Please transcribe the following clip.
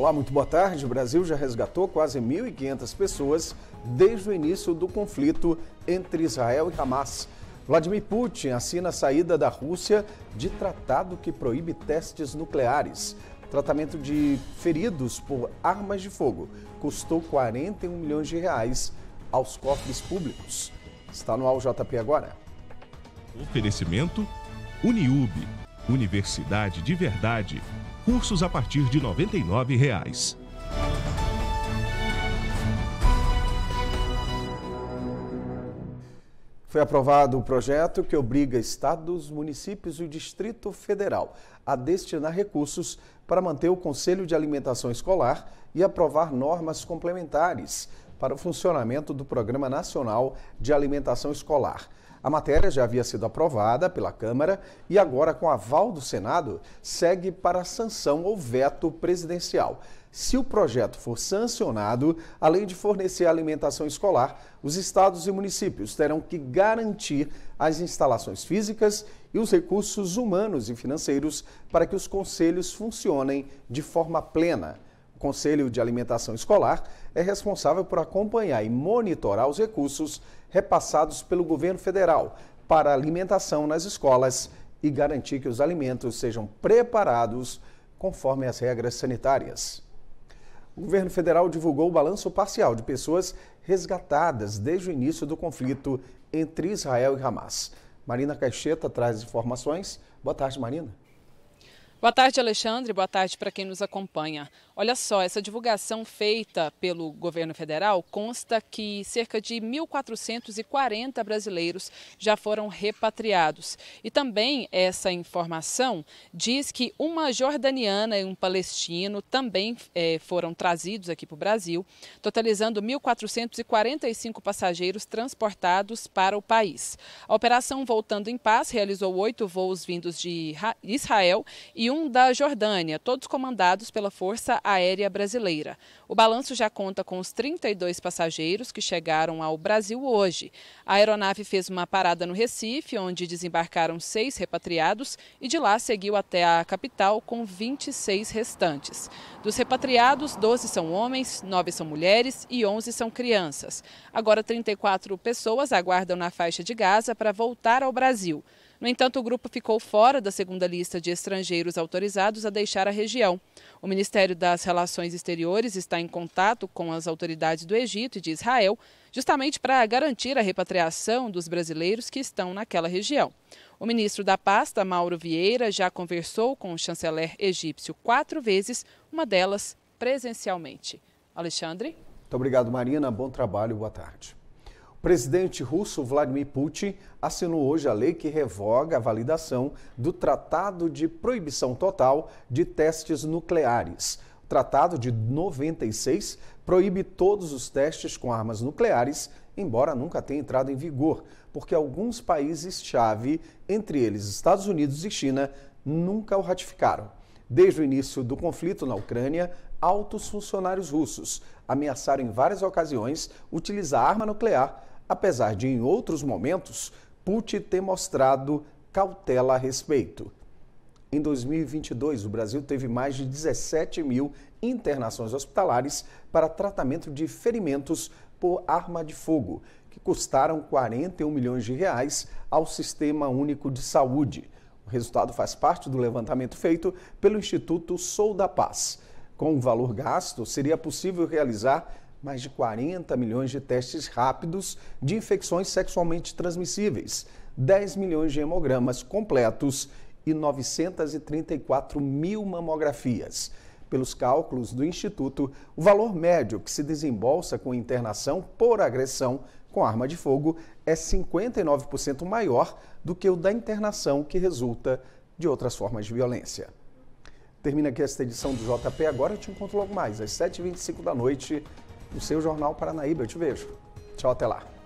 Olá, muito boa tarde. O Brasil já resgatou quase 1.500 pessoas desde o início do conflito entre Israel e Hamas. Vladimir Putin assina a saída da Rússia de tratado que proíbe testes nucleares. Tratamento de feridos por armas de fogo custou 41 milhões de reais aos cofres públicos. Está no AUJP agora. Oferecimento Uniub, Universidade de Verdade. Cursos a partir de R$ 99. Reais. Foi aprovado o projeto que obriga estados, municípios e o Distrito Federal a destinar recursos para manter o Conselho de Alimentação Escolar e aprovar normas complementares para o funcionamento do Programa Nacional de Alimentação Escolar. A matéria já havia sido aprovada pela Câmara e agora, com aval do Senado, segue para sanção ou veto presidencial. Se o projeto for sancionado, além de fornecer alimentação escolar, os estados e municípios terão que garantir as instalações físicas e os recursos humanos e financeiros para que os conselhos funcionem de forma plena. Conselho de Alimentação Escolar é responsável por acompanhar e monitorar os recursos repassados pelo governo federal para alimentação nas escolas e garantir que os alimentos sejam preparados conforme as regras sanitárias. O governo federal divulgou o balanço parcial de pessoas resgatadas desde o início do conflito entre Israel e Hamas. Marina Caixeta traz informações. Boa tarde, Marina. Boa tarde, Alexandre. Boa tarde para quem nos acompanha. Olha só, essa divulgação feita pelo governo federal consta que cerca de 1.440 brasileiros já foram repatriados. E também essa informação diz que uma jordaniana e um palestino também é, foram trazidos aqui para o Brasil, totalizando 1.445 passageiros transportados para o país. A operação Voltando em Paz realizou oito voos vindos de Israel e e um da Jordânia, todos comandados pela Força Aérea Brasileira. O balanço já conta com os 32 passageiros que chegaram ao Brasil hoje. A aeronave fez uma parada no Recife, onde desembarcaram seis repatriados e de lá seguiu até a capital com 26 restantes. Dos repatriados, 12 são homens, 9 são mulheres e 11 são crianças. Agora, 34 pessoas aguardam na faixa de Gaza para voltar ao Brasil. No entanto, o grupo ficou fora da segunda lista de estrangeiros autorizados a deixar a região. O Ministério das Relações Exteriores está em contato com as autoridades do Egito e de Israel, justamente para garantir a repatriação dos brasileiros que estão naquela região. O ministro da pasta, Mauro Vieira, já conversou com o chanceler egípcio quatro vezes, uma delas presencialmente. Alexandre? Muito obrigado, Marina. Bom trabalho, boa tarde presidente russo Vladimir Putin assinou hoje a lei que revoga a validação do Tratado de Proibição Total de Testes Nucleares. O Tratado de 96 proíbe todos os testes com armas nucleares, embora nunca tenha entrado em vigor, porque alguns países-chave, entre eles Estados Unidos e China, nunca o ratificaram. Desde o início do conflito na Ucrânia, altos funcionários russos ameaçaram em várias ocasiões utilizar arma nuclear apesar de, em outros momentos, Putin ter mostrado cautela a respeito. Em 2022, o Brasil teve mais de 17 mil internações hospitalares para tratamento de ferimentos por arma de fogo, que custaram 41 milhões de reais ao Sistema Único de Saúde. O resultado faz parte do levantamento feito pelo Instituto Sou da Paz. Com o valor gasto, seria possível realizar mais de 40 milhões de testes rápidos de infecções sexualmente transmissíveis, 10 milhões de hemogramas completos e 934 mil mamografias. Pelos cálculos do Instituto, o valor médio que se desembolsa com internação por agressão com arma de fogo é 59% maior do que o da internação que resulta de outras formas de violência. Termina aqui esta edição do JP. Agora eu te encontro logo mais, às 7h25 da noite o seu Jornal Paranaíba. Eu te vejo. Tchau, até lá.